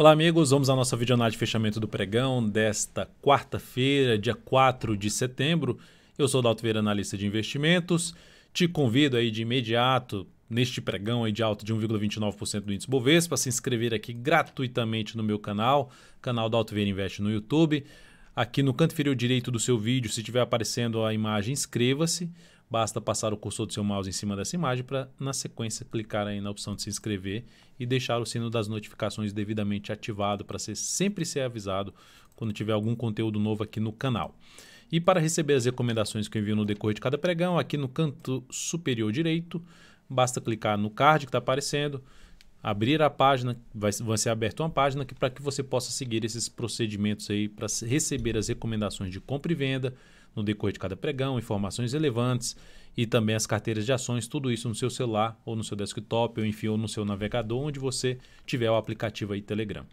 Olá, amigos. Vamos à nossa videonada de fechamento do pregão desta quarta-feira, dia 4 de setembro. Eu sou o Dalto Vieira, analista de investimentos. Te convido aí de imediato neste pregão aí de alta de 1,29% do índice Bovespa, se inscrever aqui gratuitamente no meu canal, canal da Alto Vieira Invest no YouTube. Aqui no canto inferior direito do seu vídeo, se estiver aparecendo a imagem, inscreva-se. Basta passar o cursor do seu mouse em cima dessa imagem para, na sequência, clicar aí na opção de se inscrever e deixar o sino das notificações devidamente ativado para ser, sempre ser avisado quando tiver algum conteúdo novo aqui no canal. E para receber as recomendações que eu envio no decorrer de cada pregão, aqui no canto superior direito, basta clicar no card que está aparecendo, abrir a página, vai, vai ser aberta uma página que, para que você possa seguir esses procedimentos aí para receber as recomendações de compra e venda no decorrer de cada pregão, informações relevantes e também as carteiras de ações, tudo isso no seu celular ou no seu desktop, ou enfim, ou no seu navegador, onde você tiver o aplicativo aí Telegram.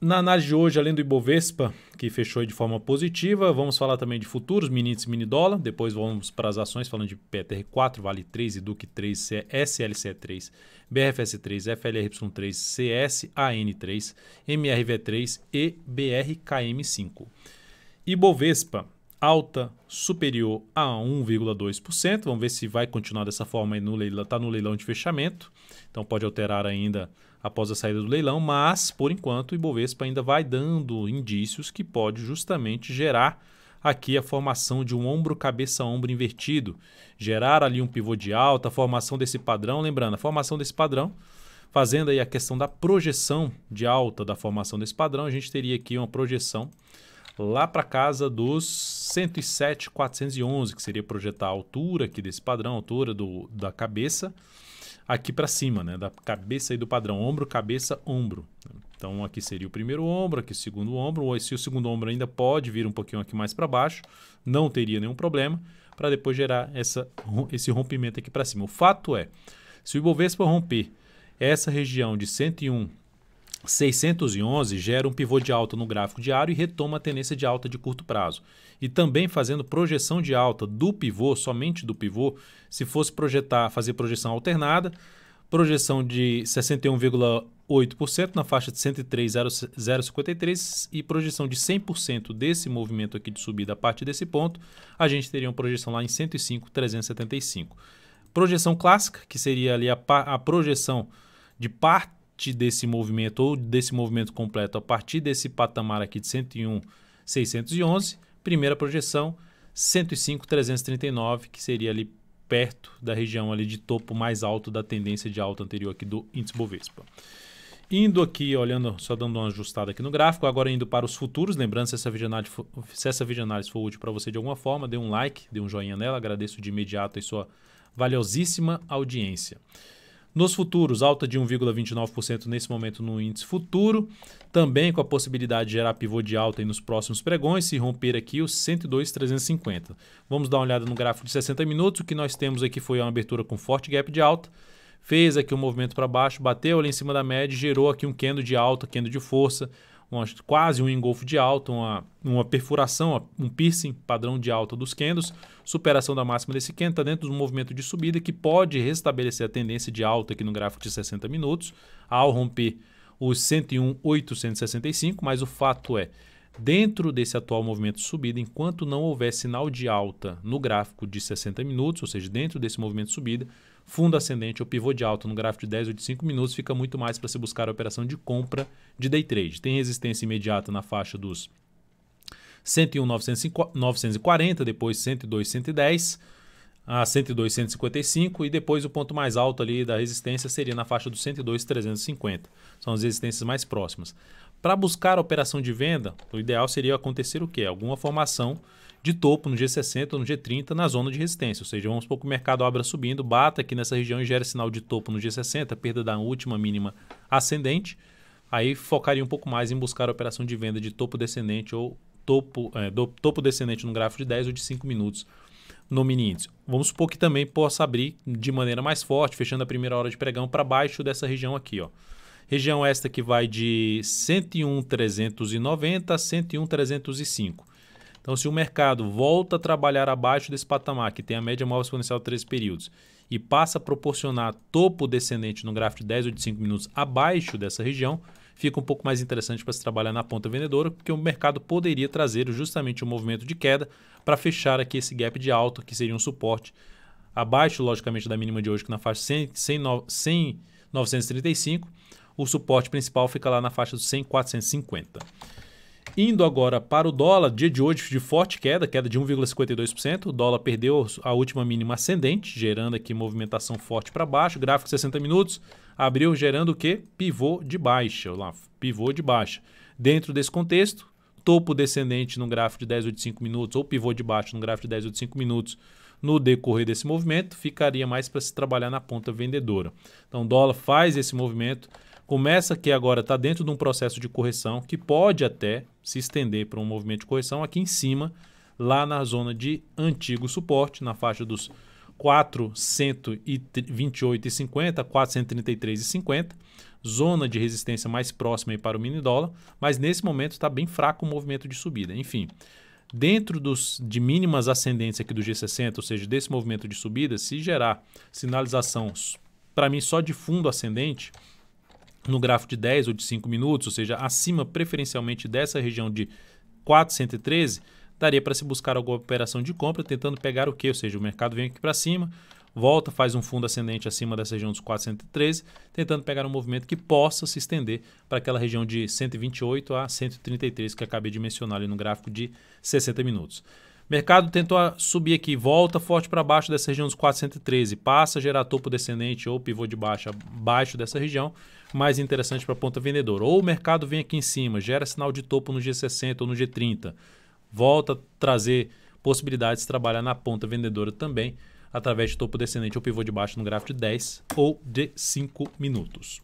Na análise de hoje, além do Ibovespa, que fechou de forma positiva, vamos falar também de futuros, mini índice, mini dólar. Depois vamos para as ações, falando de PTR4, Vale 3, Eduque 3, SLC3, BRFS3, FLRY3, csan 3 MRV3 e BRKM5. Ibovespa, alta superior a 1,2%. Vamos ver se vai continuar dessa forma aí no leilão, está no leilão de fechamento. Então pode alterar ainda após a saída do leilão, mas por enquanto o Ibovespa ainda vai dando indícios que pode justamente gerar aqui a formação de um ombro cabeça ombro invertido, gerar ali um pivô de alta, a formação desse padrão, lembrando, a formação desse padrão Fazendo aí a questão da projeção de alta da formação desse padrão, a gente teria aqui uma projeção lá para casa dos 107,411, que seria projetar a altura aqui desse padrão, a altura do, da cabeça, aqui para cima, né? da cabeça e do padrão, ombro, cabeça, ombro. Então aqui seria o primeiro ombro, aqui o segundo ombro, ou se o segundo ombro ainda pode vir um pouquinho aqui mais para baixo, não teria nenhum problema, para depois gerar essa, esse rompimento aqui para cima. O fato é, se o Ibovespa romper essa região de 101 611 gera um pivô de alta no gráfico diário e retoma a tendência de alta de curto prazo. E também fazendo projeção de alta do pivô, somente do pivô, se fosse projetar, fazer projeção alternada, projeção de 61,8% na faixa de 103,053 e projeção de 100% desse movimento aqui de subida a partir desse ponto, a gente teria uma projeção lá em 105,375. Projeção clássica, que seria ali a, a projeção de parte partir desse movimento ou desse movimento completo, a partir desse patamar aqui de 101, 611, primeira projeção 105, 339, que seria ali perto da região ali de topo mais alto da tendência de alta anterior aqui do índice Bovespa. Indo aqui, olhando, só dando uma ajustada aqui no gráfico, agora indo para os futuros, lembrando se essa videoanálise for, se essa videoanálise for útil para você de alguma forma, dê um like, dê um joinha nela, agradeço de imediato a sua valiosíssima audiência. Nos futuros, alta de 1,29% nesse momento no índice futuro, também com a possibilidade de gerar pivô de alta nos próximos pregões, se romper aqui os 102,350. Vamos dar uma olhada no gráfico de 60 minutos. O que nós temos aqui foi uma abertura com forte gap de alta, fez aqui um movimento para baixo, bateu ali em cima da média, gerou aqui um candle de alta, candle de força, uma, quase um engolfo de alta, uma, uma perfuração, um piercing padrão de alta dos candles, superação da máxima desse candle, está dentro de um movimento de subida que pode restabelecer a tendência de alta aqui no gráfico de 60 minutos, ao romper os 101.865, mas o fato é, dentro desse atual movimento de subida, enquanto não houver sinal de alta no gráfico de 60 minutos, ou seja, dentro desse movimento de subida, fundo ascendente ou pivô de alto no gráfico de 10 ou de 5 minutos fica muito mais para se buscar a operação de compra de day trade. Tem resistência imediata na faixa dos 101,940, depois 102,110 a 102,155 e depois o ponto mais alto ali da resistência seria na faixa dos 102,350. São as resistências mais próximas. Para buscar a operação de venda, o ideal seria acontecer o quê? Alguma formação de topo no G60 ou no G30 na zona de resistência. Ou seja, vamos supor que o mercado abra subindo, bata aqui nessa região e gera sinal de topo no G60, perda da última mínima ascendente. Aí focaria um pouco mais em buscar a operação de venda de topo descendente ou topo, é, do, topo descendente no gráfico de 10 ou de 5 minutos no mini índice. Vamos supor que também possa abrir de maneira mais forte, fechando a primeira hora de pregão para baixo dessa região aqui, ó. Região esta que vai de 101.390 a 101.305. Então, se o mercado volta a trabalhar abaixo desse patamar, que tem a média móvel exponencial de três períodos, e passa a proporcionar topo descendente no gráfico de 10 ou de 5 minutos abaixo dessa região, fica um pouco mais interessante para se trabalhar na ponta vendedora, porque o mercado poderia trazer justamente um movimento de queda para fechar aqui esse gap de alta, que seria um suporte abaixo, logicamente, da mínima de hoje, que na faixa 100, 100, 100 935. O suporte principal fica lá na faixa dos 100, 450. Indo agora para o dólar, dia de hoje de forte queda, queda de 1,52%. O dólar perdeu a última mínima ascendente, gerando aqui movimentação forte para baixo. Gráfico 60 minutos, abriu gerando o quê? Pivô de baixa, lá, pivô de baixa. Dentro desse contexto, topo descendente no gráfico de 1085 minutos ou pivô de baixo no gráfico de 1085 minutos no decorrer desse movimento, ficaria mais para se trabalhar na ponta vendedora. Então, o dólar faz esse movimento começa que agora está dentro de um processo de correção que pode até se estender para um movimento de correção aqui em cima, lá na zona de antigo suporte, na faixa dos 428,50, 433,50, zona de resistência mais próxima para o mini dólar, mas nesse momento está bem fraco o movimento de subida. Enfim, dentro dos, de mínimas ascendentes aqui do G60, ou seja, desse movimento de subida, se gerar sinalização para mim só de fundo ascendente, no gráfico de 10 ou de 5 minutos, ou seja, acima preferencialmente dessa região de 413, daria para se buscar alguma operação de compra tentando pegar o que? Ou seja, o mercado vem aqui para cima, volta, faz um fundo ascendente acima dessa região dos 413, tentando pegar um movimento que possa se estender para aquela região de 128 a 133 que acabei de mencionar ali no gráfico de 60 minutos. Mercado tentou subir aqui, volta forte para baixo dessa região dos 413, passa a gerar topo descendente ou pivô de baixa abaixo dessa região mais interessante para a ponta vendedora. Ou o mercado vem aqui em cima, gera sinal de topo no G60 ou no G30, volta a trazer possibilidades de trabalhar na ponta vendedora também, através de topo descendente ou pivô de baixo no gráfico de 10 ou de 5 minutos.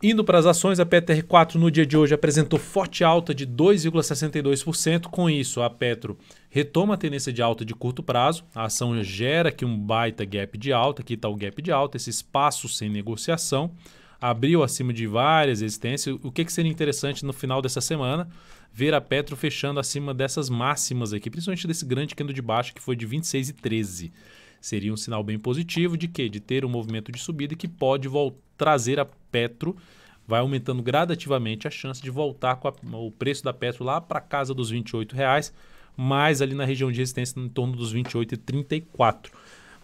Indo para as ações, a PTR4 no dia de hoje apresentou forte alta de 2,62%. Com isso, a Petro retoma a tendência de alta de curto prazo. A ação gera aqui um baita gap de alta, aqui está o gap de alta, esse espaço sem negociação abriu acima de várias resistências. O que, que seria interessante no final dessa semana? Ver a Petro fechando acima dessas máximas aqui, principalmente desse grande candle de baixo que foi de 26,13. Seria um sinal bem positivo de que? De ter um movimento de subida que pode trazer a Petro, vai aumentando gradativamente a chance de voltar com a, o preço da Petro lá para casa dos R$ 28, reais, mais ali na região de resistência em torno dos R$ 28,34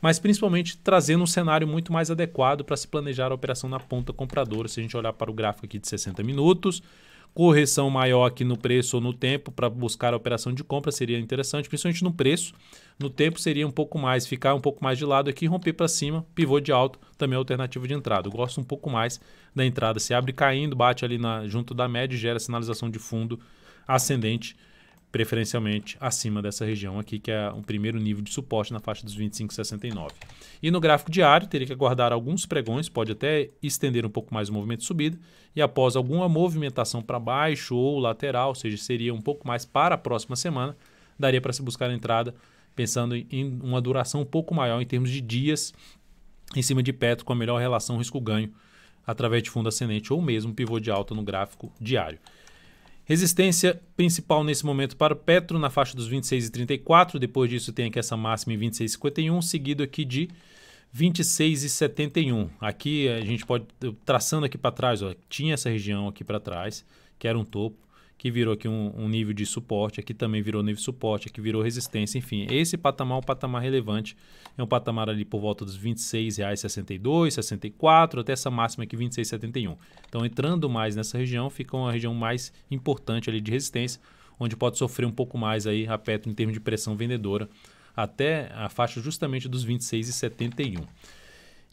mas principalmente trazendo um cenário muito mais adequado para se planejar a operação na ponta compradora. Se a gente olhar para o gráfico aqui de 60 minutos, correção maior aqui no preço ou no tempo para buscar a operação de compra seria interessante, principalmente no preço. No tempo seria um pouco mais, ficar um pouco mais de lado aqui, romper para cima, pivô de alto também é alternativa de entrada. Eu gosto um pouco mais da entrada. Se abre caindo, bate ali na, junto da média e gera sinalização de fundo ascendente preferencialmente acima dessa região aqui, que é o primeiro nível de suporte na faixa dos 25,69. E no gráfico diário, teria que aguardar alguns pregões, pode até estender um pouco mais o movimento de subida, e após alguma movimentação para baixo ou lateral, ou seja, seria um pouco mais para a próxima semana, daria para se buscar a entrada, pensando em uma duração um pouco maior em termos de dias em cima de Petro, com a melhor relação risco-ganho através de fundo ascendente ou mesmo pivô de alta no gráfico diário. Resistência principal nesse momento para o Petro na faixa dos 26,34. Depois disso tem aqui essa máxima em 26,51, seguido aqui de 26,71. Aqui a gente pode traçando aqui para trás, ó, tinha essa região aqui para trás que era um topo que virou aqui um, um, nível de suporte, aqui também virou nível de suporte, aqui virou resistência, enfim. Esse patamar é um patamar relevante, é um patamar ali por volta dos R$ 26,62, 64, até essa máxima aqui 26,71. Então, entrando mais nessa região, fica uma região mais importante ali de resistência, onde pode sofrer um pouco mais aí a Petro em termos de pressão vendedora, até a faixa justamente dos 26,71.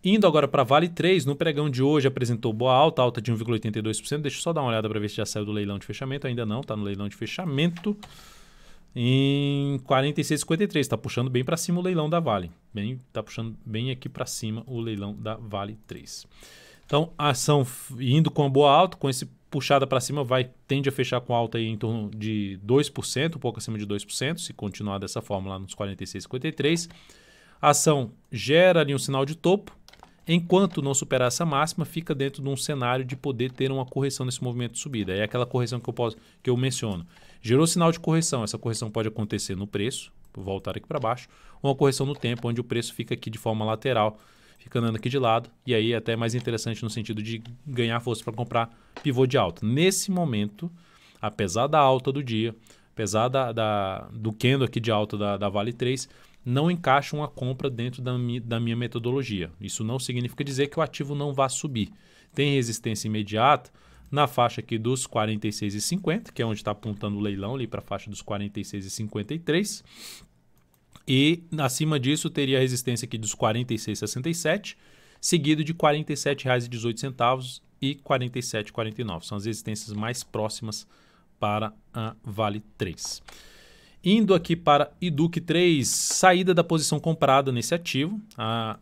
Indo agora para Vale 3, no pregão de hoje apresentou boa alta, alta de 1,82%. Deixa eu só dar uma olhada para ver se já saiu do leilão de fechamento. Ainda não, está no leilão de fechamento em 46,53. Está puxando bem para cima o leilão da Vale. Bem, está puxando bem aqui para cima o leilão da Vale 3. Então, a ação indo com boa alta, com esse puxada para cima, vai tende a fechar com alta em torno de 2%, um pouco acima de 2%, se continuar dessa forma lá nos 46,53. A ação gera ali um sinal de topo, Enquanto não superar essa máxima, fica dentro de um cenário de poder ter uma correção nesse movimento de subida. É aquela correção que eu, posso, que eu menciono. Gerou sinal de correção. Essa correção pode acontecer no preço, vou voltar aqui para baixo, ou uma correção no tempo, onde o preço fica aqui de forma lateral, fica andando aqui de lado, e aí é até mais interessante no sentido de ganhar força para comprar pivô de alta. Nesse momento, apesar da alta do dia, apesar da, da do candle aqui de alta da, da Vale 3, não encaixa uma compra dentro da, mi, da minha metodologia. Isso não significa dizer que o ativo não vá subir. Tem resistência imediata na faixa aqui dos 46,50, que é onde está apontando o leilão ali para a faixa dos 46,53. E acima disso teria a resistência aqui dos 46,67, seguido de R$ 47,18 e 47,49. São as resistências mais próximas para a Vale 3. Indo aqui para IDUC 3, saída da posição comprada nesse ativo,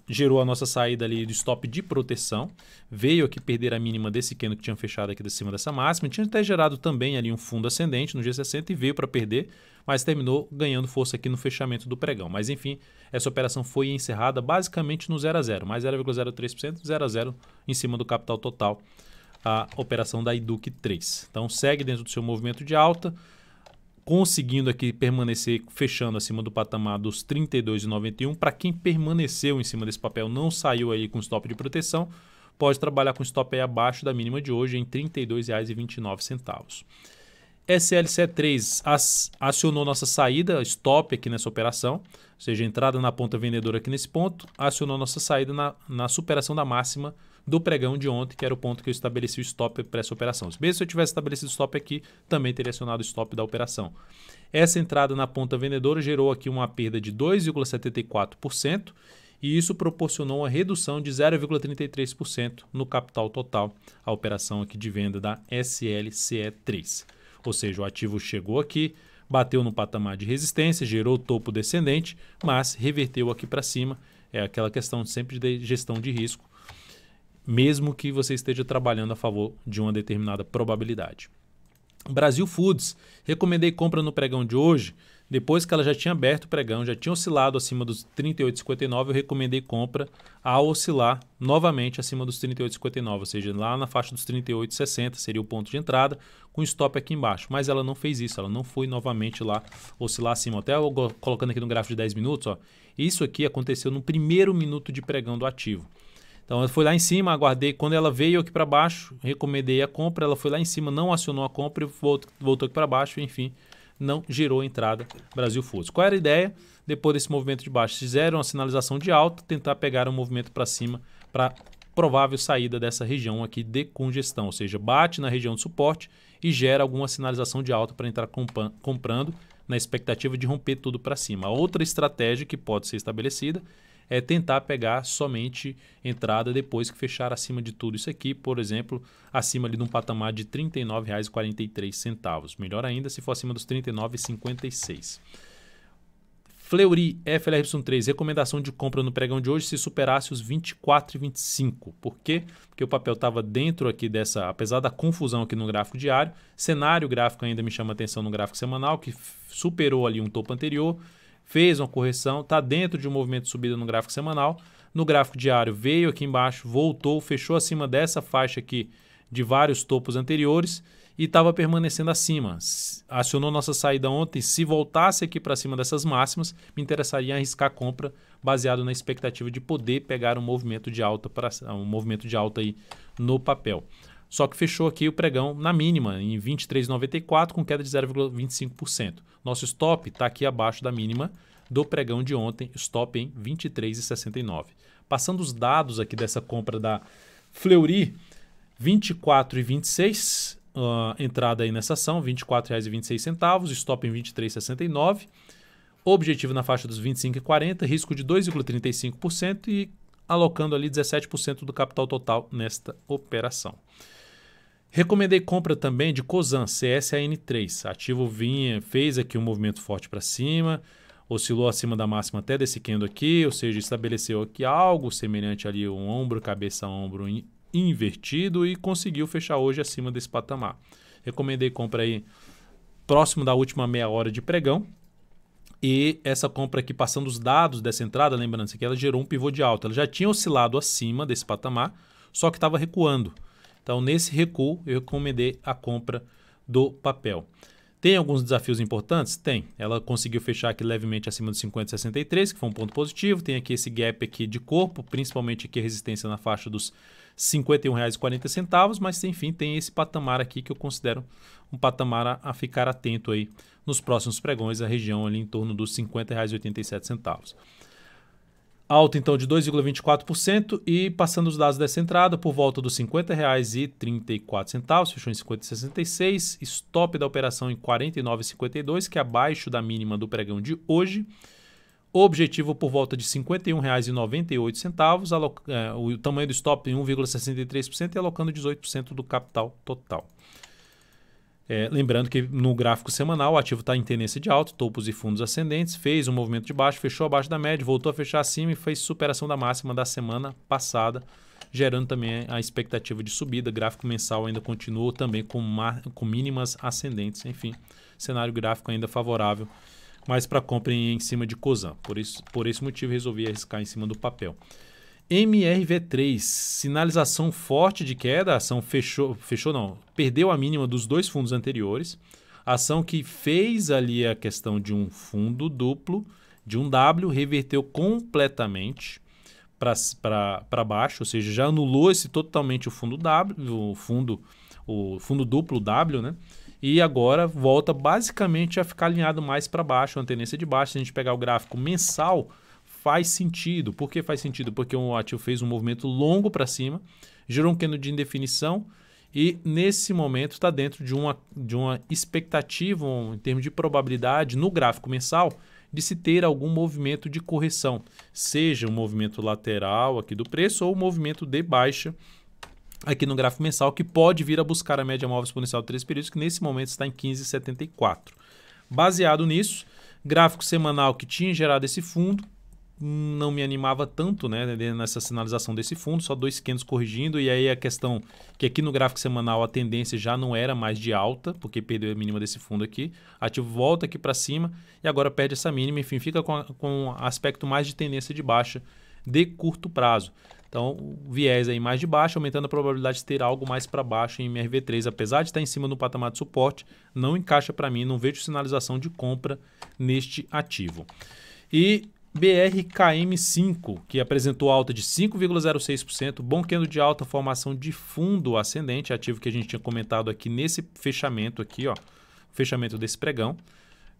gerou a nossa saída ali do stop de proteção, veio aqui perder a mínima desse candle que tinha fechado aqui de cima dessa máxima, tinha até gerado também ali um fundo ascendente no G60 e veio para perder, mas terminou ganhando força aqui no fechamento do pregão. Mas enfim, essa operação foi encerrada basicamente no 0 a 0, mais 0,03%, 0 a 0 em cima do capital total, a operação da IDUC 3. Então segue dentro do seu movimento de alta, conseguindo aqui permanecer fechando acima do patamar dos 32,91. Para quem permaneceu em cima desse papel, não saiu aí com stop de proteção, pode trabalhar com stop aí abaixo da mínima de hoje em R$ 32,29. SLC3 acionou nossa saída, stop aqui nessa operação, ou seja, entrada na ponta vendedora aqui nesse ponto, acionou nossa saída na, na superação da máxima do pregão de ontem, que era o ponto que eu estabeleci o stop para essa operação. Mesmo se eu tivesse estabelecido stop aqui, também teria acionado o stop da operação. Essa entrada na ponta vendedora gerou aqui uma perda de 2,74% e isso proporcionou uma redução de 0,33% no capital total, a operação aqui de venda da SLCE3. Ou seja, o ativo chegou aqui, bateu no patamar de resistência, gerou topo descendente, mas reverteu aqui para cima. É aquela questão sempre de gestão de risco mesmo que você esteja trabalhando a favor de uma determinada probabilidade. Brasil Foods, recomendei compra no pregão de hoje. Depois que ela já tinha aberto o pregão, já tinha oscilado acima dos 38,59, eu recomendei compra ao oscilar novamente acima dos 38,59, ou seja, lá na faixa dos 38,60 seria o ponto de entrada, com stop aqui embaixo. Mas ela não fez isso, ela não foi novamente lá oscilar acima. Até eu, colocando aqui no gráfico de 10 minutos, ó, isso aqui aconteceu no primeiro minuto de pregão do ativo. Então ela foi lá em cima, aguardei. Quando ela veio aqui para baixo, recomendei a compra. Ela foi lá em cima, não acionou a compra e voltou, voltou aqui para baixo. Enfim, não gerou a entrada Brasil Foods. Qual era a ideia? Depois desse movimento de baixo, fizeram a sinalização de alta, tentar pegar um movimento para cima para provável saída dessa região aqui de congestão, ou seja, bate na região de suporte e gera alguma sinalização de alta para entrar comprando na expectativa de romper tudo para cima. Outra estratégia que pode ser estabelecida é tentar pegar somente entrada depois que fechar acima de tudo isso aqui, por exemplo, acima ali de um patamar de R$ 39,43. Melhor ainda se for acima dos R$ 39,56. Fleury flry 3 recomendação de compra no pregão de hoje se superasse os 24,25. Por quê? Porque o papel estava dentro aqui dessa, apesar da confusão aqui no gráfico diário, cenário gráfico ainda me chama atenção no gráfico semanal, que superou ali um topo anterior, fez uma correção, está dentro de um movimento de subida no gráfico semanal. No gráfico diário veio aqui embaixo, voltou, fechou acima dessa faixa aqui de vários topos anteriores e estava permanecendo acima. Acionou nossa saída ontem. Se voltasse aqui para cima dessas máximas, me interessaria arriscar compra baseado na expectativa de poder pegar um movimento de alta para um movimento de alta aí no papel. Só que fechou aqui o pregão na mínima, em 23,94, com queda de 0,25%. Nosso stop está aqui abaixo da mínima do pregão de ontem, stop em 23,69. Passando os dados aqui dessa compra da Fleury, 24,26 uh, ah, entrada aí nessa ação, R$ 24,26, stop em 23,69. Objetivo na faixa dos 25,40, risco de 2,35% e alocando ali 17% do capital total nesta operação. Recomendei compra também de COSAN CSAN3. Ativo vinha, fez aqui um movimento forte para cima, oscilou acima da máxima até desse candle aqui, ou seja, estabeleceu aqui algo semelhante ali um ombro, cabeça, ombro invertido e conseguiu fechar hoje acima desse patamar. Recomendei compra aí próximo da última meia hora de pregão, e essa compra aqui, passando os dados dessa entrada, lembrando se que ela gerou um pivô de alta. Ela já tinha oscilado acima desse patamar, só que estava recuando. Então, nesse recuo, eu recomendei a compra do papel. Tem alguns desafios importantes? Tem. Ela conseguiu fechar aqui levemente acima dos 50,63, que foi um ponto positivo. Tem aqui esse gap aqui de corpo, principalmente aqui a resistência na faixa dos R$ 51,40, mas enfim, tem esse patamar aqui que eu considero um patamar a, a ficar atento aí nos próximos pregões, a região ali em torno dos R$ 50,87 alta então de 2,24% e passando os dados dessa entrada por volta dos R$ 50,34, fechou em 50,66, stop da operação em 49,52, que é abaixo da mínima do pregão de hoje. Objetivo por volta de R$ 51,98, é, o tamanho do stop em 1,63% e alocando 18% do capital total. É, lembrando que no gráfico semanal o ativo está em tendência de alto, topos e fundos ascendentes, fez um movimento de baixo, fechou abaixo da média, voltou a fechar acima e fez superação da máxima da semana passada, gerando também a expectativa de subida. O gráfico mensal ainda continuou também com, com mínimas ascendentes, enfim, cenário gráfico ainda favorável, mas para compra em, em cima de Cosan. Por, isso, por esse motivo resolvi arriscar em cima do papel. MRV3, sinalização forte de queda, a ação fechou, fechou não, perdeu a mínima dos dois fundos anteriores. Ação que fez ali a questão de um fundo duplo, de um W, reverteu completamente para baixo, ou seja, já anulou esse totalmente o fundo W, o fundo o fundo duplo W, né? E agora volta basicamente a ficar alinhado mais para baixo, a tendência de baixo. Se a gente pegar o gráfico mensal, faz sentido. Por que faz sentido? Porque o ativo fez um movimento longo para cima, gerou um candle de indefinição e nesse momento está dentro de uma, de uma expectativa, um, em termos de probabilidade, no gráfico mensal, de se ter algum movimento de correção, seja um movimento lateral aqui do preço ou um movimento de baixa aqui no gráfico mensal, que pode vir a buscar a média móvel exponencial de três períodos, que nesse momento está em 15,74. Baseado nisso, gráfico semanal que tinha gerado esse fundo não me animava tanto né, nessa sinalização desse fundo, só 2,500 corrigindo, e aí a questão que aqui no gráfico semanal a tendência já não era mais de alta, porque perdeu a mínima desse fundo aqui, ativo volta aqui para cima e agora perde essa mínima, enfim, fica com, com aspecto mais de tendência de baixa de curto prazo. Então, viés aí mais de baixo, aumentando a probabilidade de ter algo mais para baixo em MRV3. Apesar de estar tá em cima do patamar de suporte, não encaixa para mim, não vejo sinalização de compra neste ativo. E BRKM5, que apresentou alta de 5,06%, bom quendo de alta formação de fundo ascendente, ativo que a gente tinha comentado aqui nesse fechamento aqui, ó, fechamento desse pregão.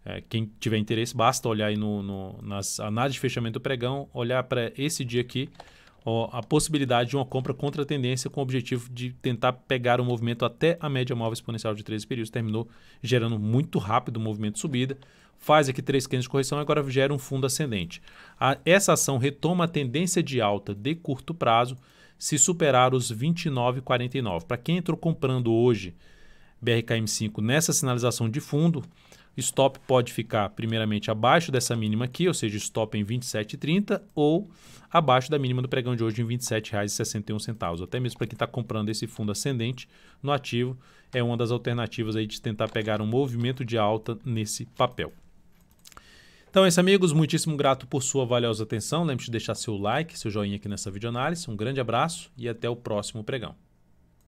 É, quem tiver interesse, basta olhar aí no, no nas análises de fechamento do pregão, olhar para esse dia aqui a possibilidade de uma compra contra a tendência com o objetivo de tentar pegar o movimento até a média móvel exponencial de 13 períodos. Terminou gerando muito rápido o movimento de subida, faz aqui três quentes de correção e agora gera um fundo ascendente. A, essa ação retoma a tendência de alta de curto prazo se superar os 29,49. Para quem entrou comprando hoje BRKM5 nessa sinalização de fundo, Stop pode ficar primeiramente abaixo dessa mínima aqui, ou seja, stop em 27,30 ou abaixo da mínima do pregão de hoje em R$ 27,61. Até mesmo para quem está comprando esse fundo ascendente no ativo, é uma das alternativas aí de tentar pegar um movimento de alta nesse papel. Então é isso, amigos. Muitíssimo grato por sua valiosa atenção. Lembre-se de deixar seu like, seu joinha aqui nessa videoanálise. Um grande abraço e até o próximo pregão.